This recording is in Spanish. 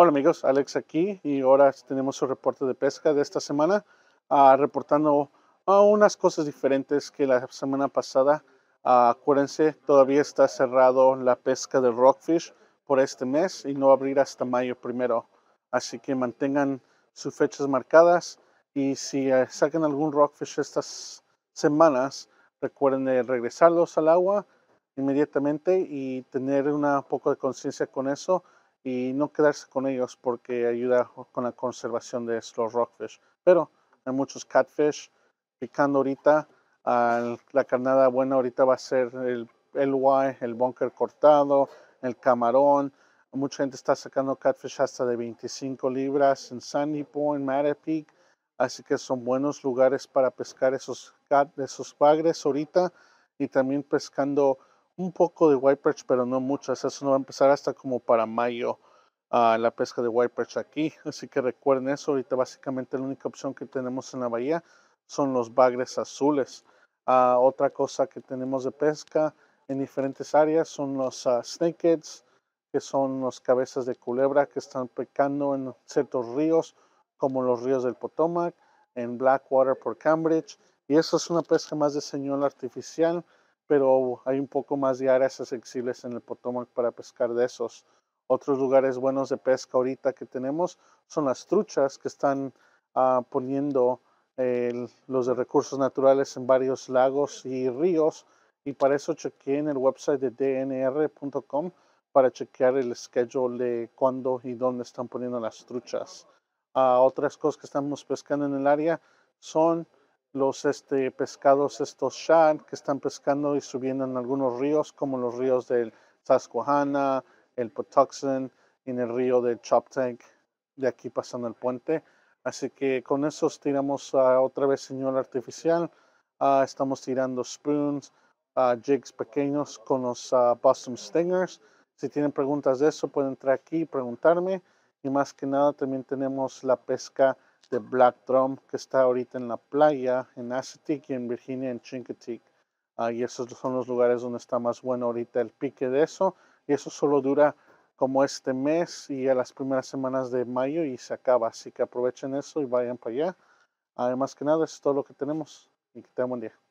Hola amigos, Alex aquí y ahora tenemos su reporte de pesca de esta semana, ah, reportando ah, unas cosas diferentes que la semana pasada. Ah, acuérdense, todavía está cerrado la pesca de rockfish por este mes y no abrirá hasta mayo primero. Así que mantengan sus fechas marcadas y si eh, sacan algún rockfish estas semanas, recuerden regresarlos al agua inmediatamente y tener un poco de conciencia con eso y no quedarse con ellos porque ayuda con la conservación de los rockfish. Pero hay muchos catfish picando ahorita. la carnada buena ahorita va a ser el LY, el bunker cortado, el camarón. Mucha gente está sacando catfish hasta de 25 libras en Sandy Point, peak, Así que son buenos lugares para pescar esos, esos bagres ahorita. Y también pescando un poco de white perch, pero no muchas. Eso no va a empezar hasta como para mayo ah, la pesca de white perch aquí. Así que recuerden eso. Ahorita básicamente la única opción que tenemos en la bahía son los bagres azules. Ah, otra cosa que tenemos de pesca en diferentes áreas son los ah, snakeheads, que son los cabezas de culebra que están ...pecando en ciertos ríos, como los ríos del Potomac, en Blackwater por Cambridge. Y eso es una pesca más de señal artificial pero hay un poco más de áreas accesibles en el Potomac para pescar de esos. Otros lugares buenos de pesca ahorita que tenemos son las truchas que están ah, poniendo los de recursos naturales en varios lagos y ríos. Y para eso chequeé en el website de dnr.com para chequear el schedule de cuándo y dónde están poniendo las truchas. Ah, otras cosas que estamos pescando en el área son los este, pescados, estos shad que están pescando y subiendo en algunos ríos, como los ríos del Susquehanna, el Potoxen, en el río de Choptank, de aquí pasando el puente. Así que con esos tiramos ah, otra vez señal artificial. Ah, estamos tirando spoons, ah, jigs pequeños con los Boston Stingers. Si tienen preguntas de eso, pueden entrar aquí y preguntarme. Y más que nada, también tenemos la pesca de Black Drum que está ahorita en la playa, en Assateague y en Virginia, en Chincoteague. ahí esos son los lugares donde está más bueno ahorita el pique de eso. Y eso solo dura como este mes y a las primeras semanas de mayo y se acaba. Así que aprovechen eso y vayan para allá. Además que nada, es todo lo que tenemos y que tengan buen día.